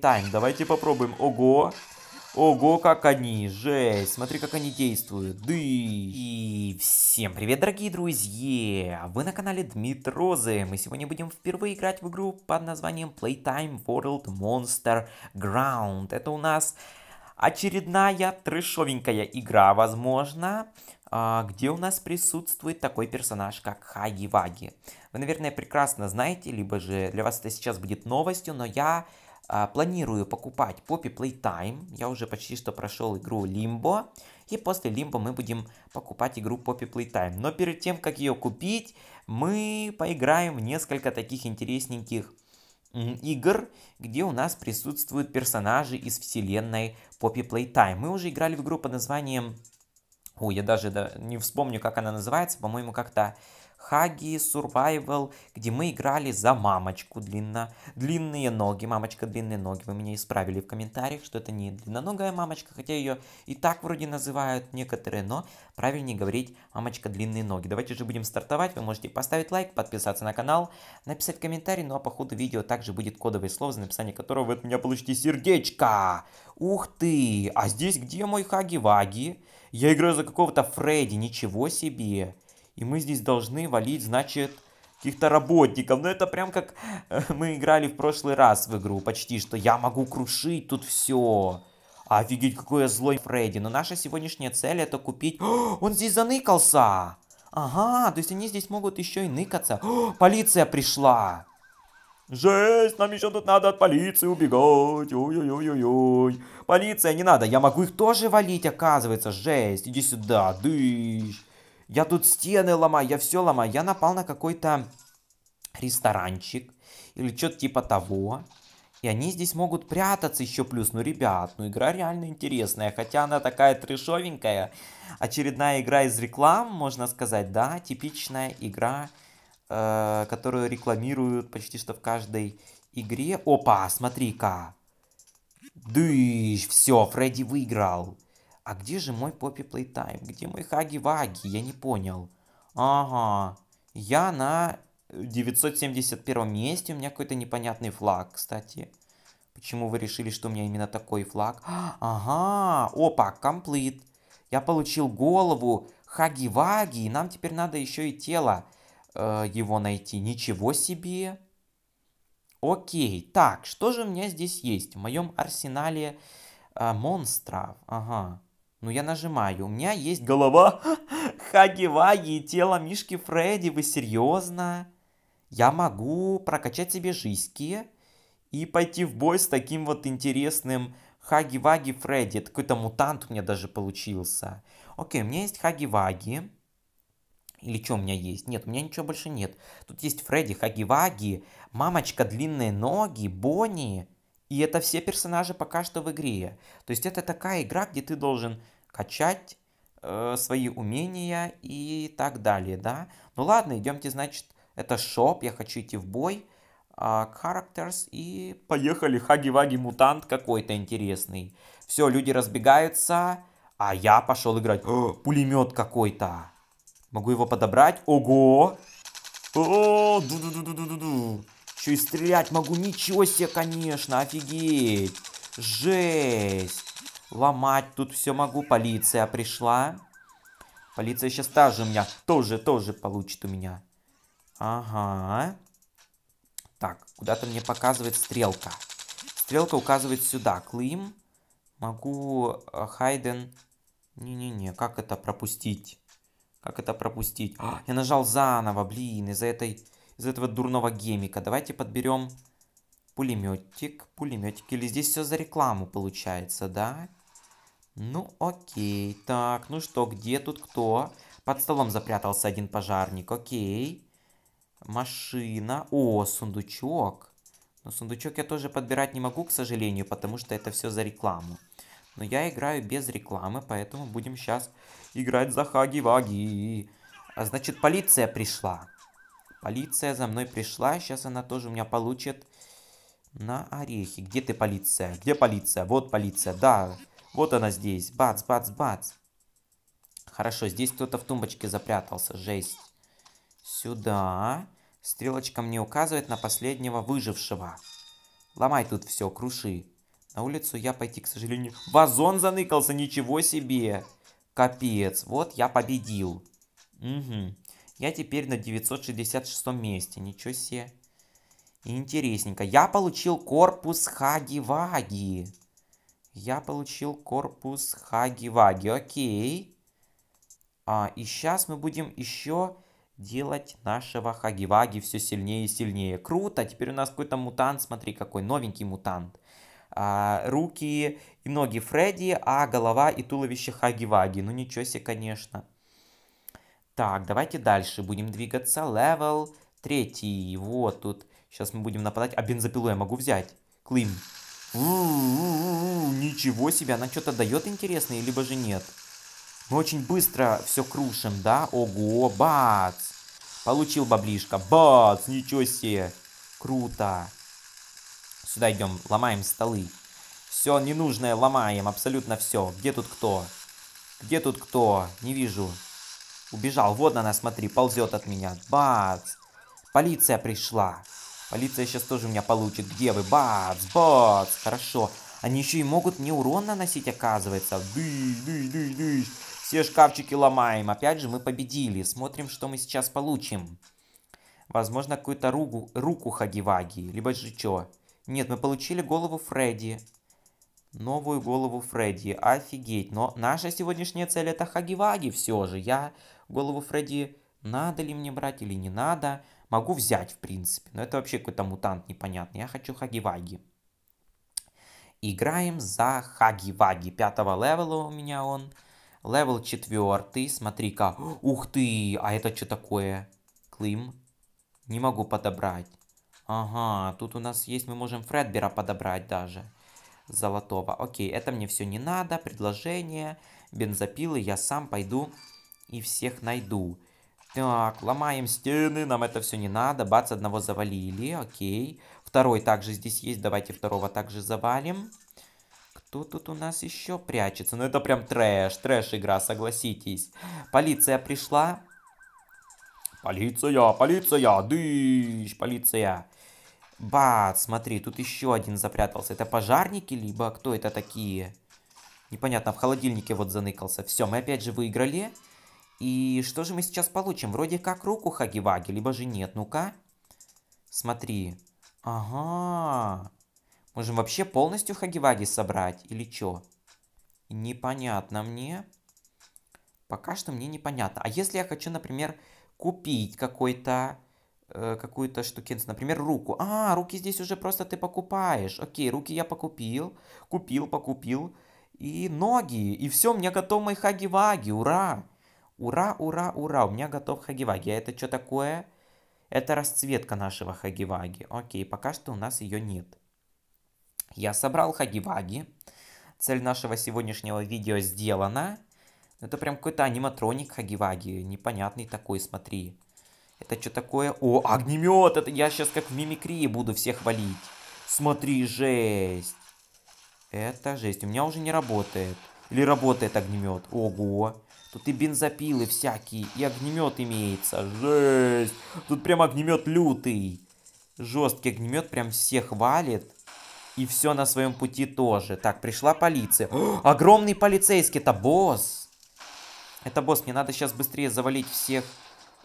тайм. Давайте попробуем. Ого. Ого, как они, жесть, смотри, как они действуют, да и всем привет, дорогие друзья, вы на канале Дмитрозы, мы сегодня будем впервые играть в игру под названием Playtime World Monster Ground, это у нас очередная трешовенькая игра, возможно, а, где у нас присутствует такой персонаж, как Хаги-Ваги. Вы, наверное, прекрасно знаете, либо же для вас это сейчас будет новостью, но я а, планирую покупать Poppy Playtime. Я уже почти что прошел игру Limbo. И после Limbo мы будем покупать игру Poppy Playtime. Но перед тем, как ее купить, мы поиграем в несколько таких интересненьких игр, где у нас присутствуют персонажи из вселенной Poppy Playtime. Мы уже играли в игру под названием... Ой, я даже да, не вспомню, как она называется. По-моему, как-то... Э, Хаги Survival, где мы играли за мамочку длинно. Длинные ноги, мамочка длинные ноги. Вы меня исправили в комментариях, что это не длинноногая мамочка, хотя ее и так вроде называют некоторые, но правильнее говорить мамочка длинные ноги. Давайте же будем стартовать. Вы можете поставить лайк, подписаться на канал, написать комментарий, ну а по ходу видео также будет кодовое слово, за написание которого вы от меня получите сердечко. Ух ты! А здесь где мой Хаги-Ваги? Я играю за какого-то Фредди, ничего себе! И мы здесь должны валить, значит, каких-то работников. Но ну, это прям как э, мы играли в прошлый раз в игру. Почти что я могу крушить тут все. Офигеть, какой я злой Фредди. Но наша сегодняшняя цель это купить... О, он здесь заныкался. Ага, то есть они здесь могут еще и ныкаться. О, полиция пришла. Жесть, нам еще тут надо от полиции убегать. Ой-ой-ой-ой. Полиция, не надо. Я могу их тоже валить, оказывается. Жесть, иди сюда, дышь я тут стены ломаю, я все ломаю. Я напал на какой-то ресторанчик или что-то типа того. И они здесь могут прятаться еще плюс. Ну, ребят, ну игра реально интересная. Хотя она такая трешовенькая. Очередная игра из реклам, можно сказать, да. Типичная игра, э, которую рекламируют почти что в каждой игре. Опа, смотри-ка. Дыщ, все, Фредди выиграл. А где же мой Поппи playtime, Где мой Хаги-Ваги? Я не понял. Ага. Я на 971 месте. У меня какой-то непонятный флаг, кстати. Почему вы решили, что у меня именно такой флаг? Ага. Опа, комплит. Я получил голову Хаги-Ваги. И нам теперь надо еще и тело э, его найти. Ничего себе. Окей. Так, что же у меня здесь есть? В моем арсенале э, монстров. Ага. Ну я нажимаю, у меня есть голова Хаги-Ваги и тело Мишки Фредди, вы серьезно? Я могу прокачать себе жизньки и пойти в бой с таким вот интересным Хаги-Ваги Фредди. Это какой-то мутант у меня даже получился. Окей, у меня есть Хаги-Ваги. Или что у меня есть? Нет, у меня ничего больше нет. Тут есть Фредди, Хаги-Ваги, мамочка длинные ноги, Бонни. И это все персонажи пока что в игре. То есть это такая игра, где ты должен качать э, свои умения и так далее, да. Ну ладно, идемте, значит, это шоп, я хочу идти в бой. А, Characters и поехали, хаги-ваги мутант какой-то интересный. Все, люди разбегаются, а я пошел играть. О, пулемет какой-то. Могу его подобрать. Ого! О, ду ду ду ду ду ду еще и стрелять могу. Ничего себе, конечно. Офигеть. Жесть. Ломать тут все могу. Полиция пришла. Полиция сейчас та же у меня. Тоже, тоже получит у меня. Ага. Так, куда-то мне показывает стрелка. Стрелка указывает сюда. Клим. Могу э, Хайден... Не-не-не, как это пропустить? Как это пропустить? А, я нажал заново, блин, из-за этой из этого дурного гемика. Давайте подберем пулеметик, пулеметик. Или здесь все за рекламу получается, да? Ну, окей. Так, ну что, где тут кто? Под столом запрятался один пожарник, окей. Машина. О, сундучок. Но сундучок я тоже подбирать не могу, к сожалению, потому что это все за рекламу. Но я играю без рекламы, поэтому будем сейчас играть за хаги-ваги. А значит, полиция пришла. Полиция за мной пришла, сейчас она тоже у меня получит на орехи. Где ты, полиция? Где полиция? Вот полиция, да. Вот она здесь. Бац, бац, бац. Хорошо, здесь кто-то в тумбочке запрятался. Жесть. Сюда. Стрелочка мне указывает на последнего выжившего. Ломай тут все, круши. На улицу я пойти, к сожалению... Вазон заныкался, ничего себе! Капец, вот я победил. Угу. Я теперь на 966 месте. Ничего себе. Интересненько. Я получил корпус Хаги-Ваги. Я получил корпус Хаги-Ваги. Окей. А, и сейчас мы будем еще делать нашего Хаги Ваги все сильнее и сильнее. Круто, теперь у нас какой-то мутант, смотри, какой новенький мутант. А, руки и ноги Фредди, а голова и туловище Хаги Ваги, Ну ничего себе, конечно. Так, давайте дальше будем двигаться. Левел третий. Вот тут. Сейчас мы будем нападать. А бензопилу я могу взять. Клим. Ничего себе, она что-то дает интересное, либо же нет. Мы очень быстро все крушим, да? Ого, бац! Получил баблишка. Бац! Ничего себе! Круто! Сюда идем, ломаем столы. Все ненужное ломаем, абсолютно все. Где тут кто? Где тут кто? Не вижу. Убежал. Вот она, смотри, ползет от меня. Бац. Полиция пришла. Полиция сейчас тоже меня получит. Где вы? Бац, бац. Хорошо. Они еще и могут мне урон наносить, оказывается. Дыш, дыш, дыш, дыш. Все шкафчики ломаем. Опять же, мы победили. Смотрим, что мы сейчас получим. Возможно, какую-то руку, руку Хагиваги. Либо же что? Нет, мы получили голову Фредди. Новую голову Фредди. Офигеть. Но наша сегодняшняя цель это Хагиваги все же. Я голову Фредди, надо ли мне брать или не надо. Могу взять, в принципе, но это вообще какой-то мутант непонятный. Я хочу Хаги-Ваги. Играем за Хаги-Ваги. Пятого левела у меня он. Левел четвертый. Смотри-ка. Ух ты! А это что такое? Клим. Не могу подобрать. Ага, тут у нас есть, мы можем Фредбера подобрать даже. Золотого. Окей, это мне все не надо. Предложение. Бензопилы. Я сам пойду и всех найду. Так, ломаем стены, нам это все не надо. Бац, одного завалили, окей. Второй также здесь есть, давайте второго также завалим. Кто тут у нас еще прячется? Ну это прям трэш, трэш игра, согласитесь. Полиция пришла. Полиция, полиция, дыщ, полиция. Бац, смотри, тут еще один запрятался. Это пожарники, либо кто это такие? Непонятно, в холодильнике вот заныкался. Все, мы опять же выиграли. И что же мы сейчас получим? Вроде как руку Хаги-Ваги, либо же нет. Ну-ка. Смотри. Ага. Можем вообще полностью Хаги-Ваги собрать или что? Непонятно мне. Пока что мне непонятно. А если я хочу, например, купить какой-то э, какую-то штукенцию, например, руку. А, руки здесь уже просто ты покупаешь. Окей, руки я покупил, купил, покупил. И ноги, и все, мне готов мой хаги-ваги, ура! Ура, ура, ура, у меня готов Хагиваги. А это что такое? Это расцветка нашего Хагиваги. Окей, пока что у нас ее нет. Я собрал Хагиваги. Цель нашего сегодняшнего видео сделана. Это прям какой-то аниматроник Хагиваги. Непонятный такой, смотри. Это что такое? О, огнемет! Это я сейчас как в мимикрии буду всех валить. Смотри, жесть. Это жесть. У меня уже не работает. Или работает огнемет. Ого. Тут и бензопилы всякие, и огнемет имеется. Жесть! Тут прям огнемет лютый. Жесткий огнемет прям всех валит. И все на своем пути тоже. Так, пришла полиция. О, огромный полицейский, это босс. Это босс, мне надо сейчас быстрее завалить всех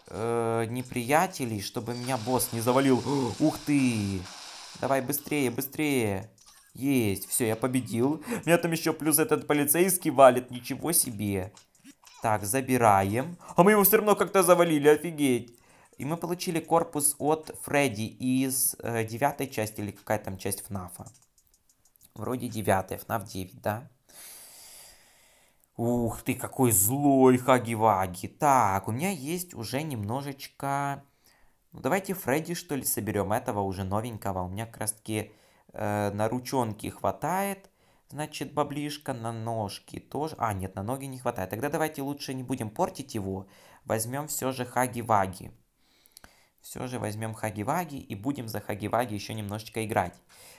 э, неприятелей, чтобы меня босс не завалил. О, ух ты! Давай быстрее, быстрее. Есть, все, я победил. Меня там еще плюс этот полицейский валит, ничего себе. Так, забираем. А мы его все равно как-то завалили, офигеть. И мы получили корпус от Фредди из э, девятой части, или какая там часть ФНАФа. Вроде девятая, ФНАФ 9, да? Ух ты, какой злой Хаги-Ваги. Так, у меня есть уже немножечко... Ну, давайте Фредди, что ли, соберем этого уже новенького. У меня как раз таки э, на ручонки хватает. Значит, баблишка на ножки тоже... А, нет, на ноги не хватает. Тогда давайте лучше не будем портить его. Возьмем все же хаги-ваги. Все же возьмем хаги-ваги и будем за хаги-ваги еще немножечко играть.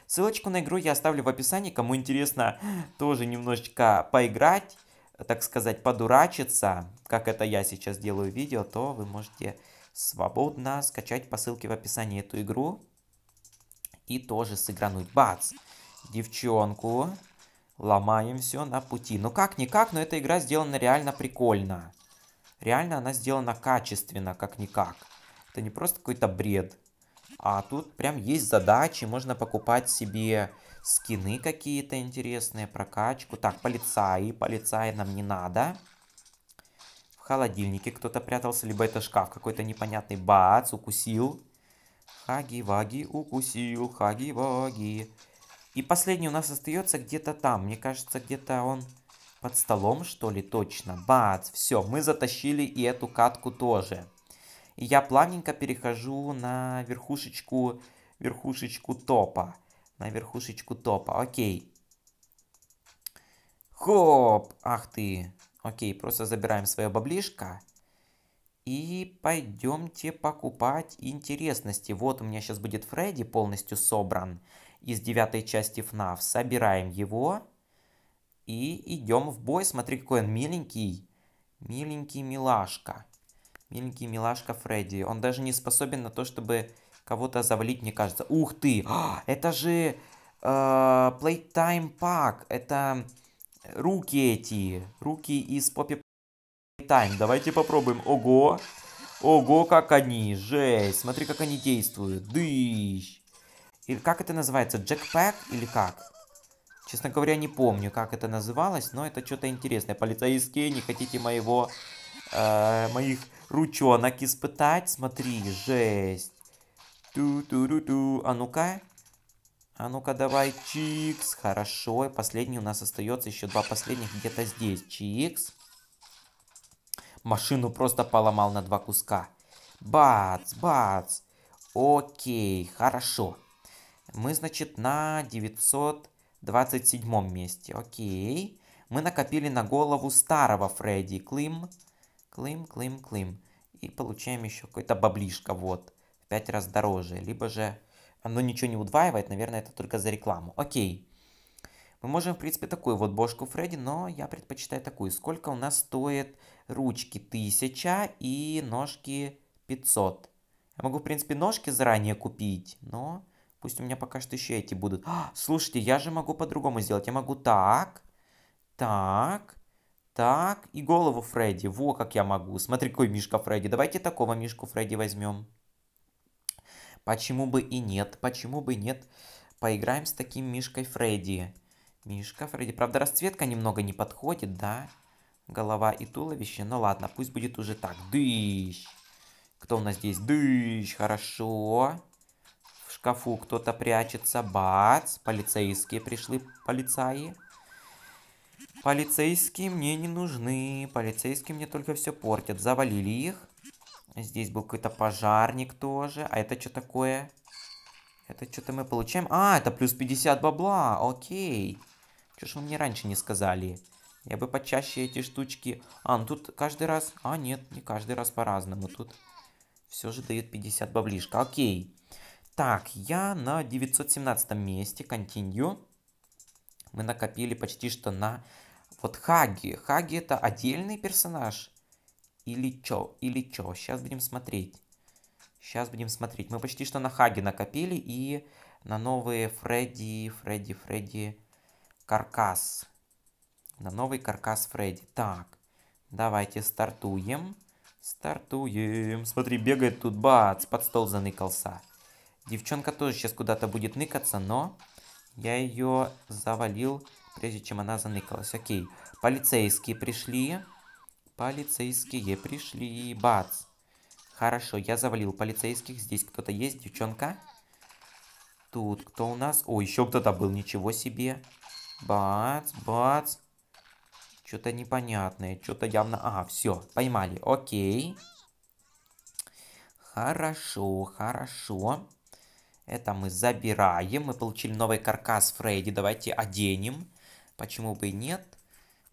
Ссылочку на игру я оставлю в описании. Кому интересно тоже немножечко поиграть, так сказать, подурачиться, как это я сейчас делаю видео, то вы можете свободно скачать по ссылке в описании эту игру и тоже сыгрануть. Бац! Девчонку. Ломаем все на пути. Ну как-никак, но эта игра сделана реально прикольно. Реально она сделана качественно, как-никак. Это не просто какой-то бред. А тут прям есть задачи, можно покупать себе скины какие-то интересные, прокачку. Так, полицаи, полицаи нам не надо. В холодильнике кто-то прятался, либо это шкаф какой-то непонятный. Бац, укусил. Хаги-ваги укусил, хаги-ваги. И последний у нас остается где-то там. Мне кажется, где-то он под столом, что ли, точно. Бац, все, мы затащили и эту катку тоже. И я плавненько перехожу на верхушечку, верхушечку топа. На верхушечку топа, окей. Хоп, ах ты. Окей, просто забираем свое баблишко. И пойдемте покупать интересности. Вот у меня сейчас будет Фредди полностью собран из девятой части FNAF. Собираем его и идем в бой. Смотри, какой он миленький. Миленький милашка. Миленький милашка Фредди. Он даже не способен на то, чтобы кого-то завалить, мне кажется. Ух ты! А, это же э, Playtime Pack. Это руки эти. Руки из Poppy Playtime. Давайте попробуем. Ого! Ого, как они! Жесть! Смотри, как они действуют. Дыщ! Или как это называется? Джекпэк или как? Честно говоря, не помню, как это называлось, но это что-то интересное. Полицейские, не хотите моего... Э, моих ручонок испытать? Смотри, жесть. Ту-ту-ту-ту. А ну-ка. А ну-ка давай, чикс. Хорошо, и последний у нас остается еще два последних где-то здесь. Чикс. Машину просто поломал на два куска. Бац, бац. Окей, хорошо. Мы, значит, на 927 месте. Окей. Мы накопили на голову старого Фредди. Клим, клим, клим, клим. И получаем еще какой-то баблишка, вот. В 5 раз дороже. Либо же оно ничего не удваивает, наверное, это только за рекламу. Окей. Мы можем, в принципе, такую вот бошку Фредди, но я предпочитаю такую. Сколько у нас стоит ручки? 1000 и ножки 500. Я могу, в принципе, ножки заранее купить, но Пусть у меня пока что еще эти будут. А, слушайте, я же могу по-другому сделать. Я могу так, так, так и голову Фредди. Во, как я могу. Смотри, какой мишка Фредди. Давайте такого мишку Фредди возьмем. Почему бы и нет? Почему бы и нет? Поиграем с таким мишкой Фредди. Мишка Фредди. Правда, расцветка немного не подходит, да? Голова и туловище. Ну ладно, пусть будет уже так. Дыщ. Кто у нас здесь? Дыщ. Хорошо. Хорошо шкафу кто-то прячется. Бац, полицейские пришли, полицаи. Полицейские мне не нужны. Полицейские мне только все портят. Завалили их. Здесь был какой-то пожарник тоже. А это что такое? Это что-то мы получаем. А, это плюс 50 бабла. Окей. Чё ж вы мне раньше не сказали? Я бы почаще эти штучки... А, ну тут каждый раз... А, нет, не каждый раз по-разному. Тут все же дают 50 баблишка. Окей. Так, я на 917 месте, continue. Мы накопили почти что на... Вот Хаги. Хаги это отдельный персонаж? Или чё? Или чё? Сейчас будем смотреть. Сейчас будем смотреть. Мы почти что на Хаги накопили и на новые Фредди, Фредди, Фредди каркас. На новый каркас Фредди. Так, давайте стартуем. Стартуем. Смотри, бегает тут бац, под стол заныкался. Девчонка тоже сейчас куда-то будет ныкаться, но я ее завалил, прежде чем она заныкалась. Окей. Полицейские пришли. Полицейские пришли. Бац. Хорошо, я завалил полицейских. Здесь кто-то есть, девчонка? Тут кто у нас? О, еще кто-то был. Ничего себе. Бац, бац. Что-то непонятное. Что-то явно... Ага, все, поймали. Окей. Хорошо, хорошо. Это мы забираем. Мы получили новый каркас Фредди. Давайте оденем. Почему бы и нет?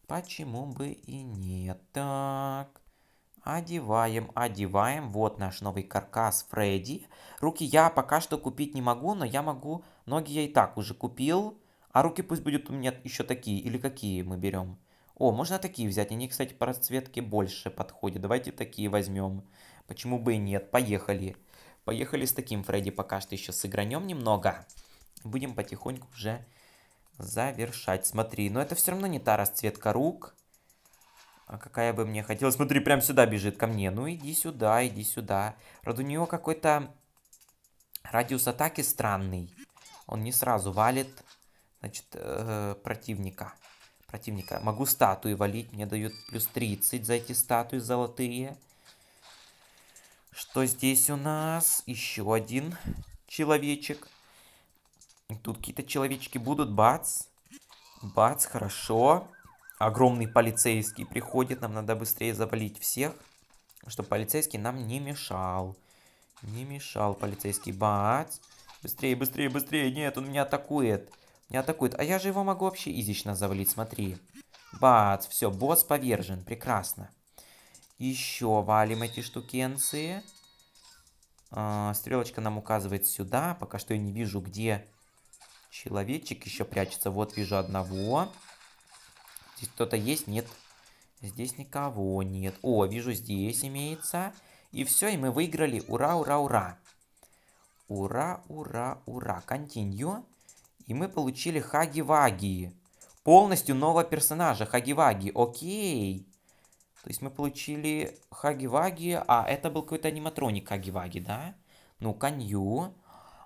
Почему бы и нет? Так. Одеваем, одеваем. Вот наш новый каркас Фредди. Руки я пока что купить не могу, но я могу... Ноги я и так уже купил. А руки пусть будут у меня еще такие. Или какие мы берем? О, можно такие взять. Они, кстати, по расцветке больше подходят. Давайте такие возьмем. Почему бы и нет? Поехали. Поехали. Поехали с таким, Фредди, пока что еще сыгранем немного. Будем потихоньку уже завершать. Смотри, но это все равно не та расцветка рук. А какая бы мне хотелось. Смотри, прям сюда бежит ко мне. Ну иди сюда, иди сюда. Род у нее какой-то радиус атаки странный. Он не сразу валит, значит, э, противника. Противника. Могу статуи валить, мне дают плюс 30 за эти статуи золотые. Что здесь у нас? Еще один человечек. Тут какие-то человечки будут. Бац. Бац, хорошо. Огромный полицейский приходит. Нам надо быстрее завалить всех, чтобы полицейский нам не мешал. Не мешал полицейский. Бац. Быстрее, быстрее, быстрее. Нет, он меня атакует. Меня атакует. А я же его могу вообще изично завалить, смотри. Бац, все, босс повержен. Прекрасно. Еще валим эти штукенции. А, стрелочка нам указывает сюда. Пока что я не вижу, где человечек еще прячется. Вот вижу одного. Здесь кто-то есть? Нет. Здесь никого нет. О, вижу, здесь имеется. И все, и мы выиграли. Ура, ура, ура. Ура, ура, ура. Continue. И мы получили Хаги-Ваги. Полностью нового персонажа Хаги-Ваги. Окей. То есть мы получили Хаги-Ваги, а это был какой-то аниматроник Хаги-Ваги, да? Ну, Канью.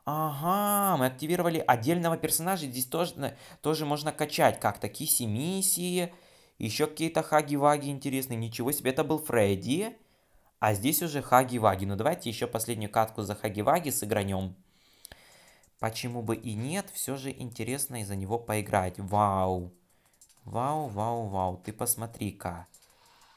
Ага, мы активировали отдельного персонажа, здесь тоже, тоже можно качать как-то Киси-Миси, еще какие-то Хаги-Ваги интересные, ничего себе, это был Фредди, а здесь уже Хаги-Ваги. Ну, давайте еще последнюю катку за Хаги-Ваги сыгранем. Почему бы и нет, все же интересно из-за него поиграть. Вау. Вау, вау, вау, ты посмотри-ка.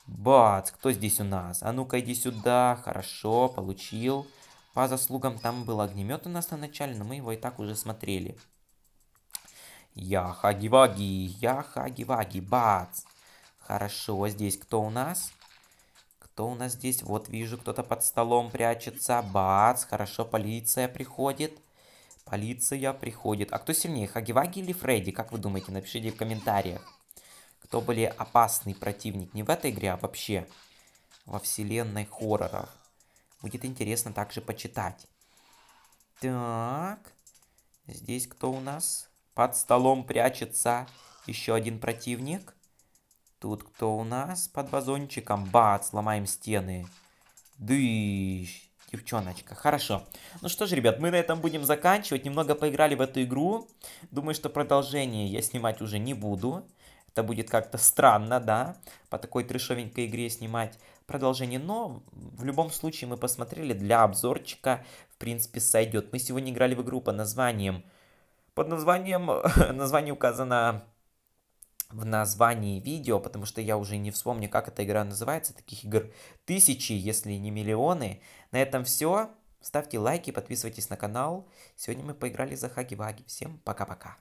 Бац, кто здесь у нас? А ну-ка иди сюда, хорошо, получил. По заслугам там был огнемет у нас на начале, но мы его и так уже смотрели. Я хаги-ваги, я хаги-ваги, бац. Хорошо, здесь кто у нас? Кто у нас здесь? Вот вижу, кто-то под столом прячется. Бац, хорошо, полиция приходит. Полиция приходит. А кто сильнее, Хагиваги или Фредди? Как вы думаете? Напишите в комментариях кто более опасный противник не в этой игре, а вообще во вселенной хорроров. Будет интересно также почитать. Так, здесь кто у нас? Под столом прячется еще один противник. Тут кто у нас? Под вазончиком. Бац, ломаем стены. Дыщ девчоночка. Хорошо. Ну что ж, ребят, мы на этом будем заканчивать. Немного поиграли в эту игру. Думаю, что продолжение я снимать уже не буду. Это будет как-то странно, да, по такой трешовенькой игре снимать продолжение, но в любом случае мы посмотрели, для обзорчика, в принципе, сойдет. Мы сегодня играли в игру под названием... Под названием... название указано в названии видео, потому что я уже не вспомню, как эта игра называется. Таких игр тысячи, если не миллионы. На этом все. Ставьте лайки, подписывайтесь на канал. Сегодня мы поиграли за хаги-ваги. Всем пока-пока.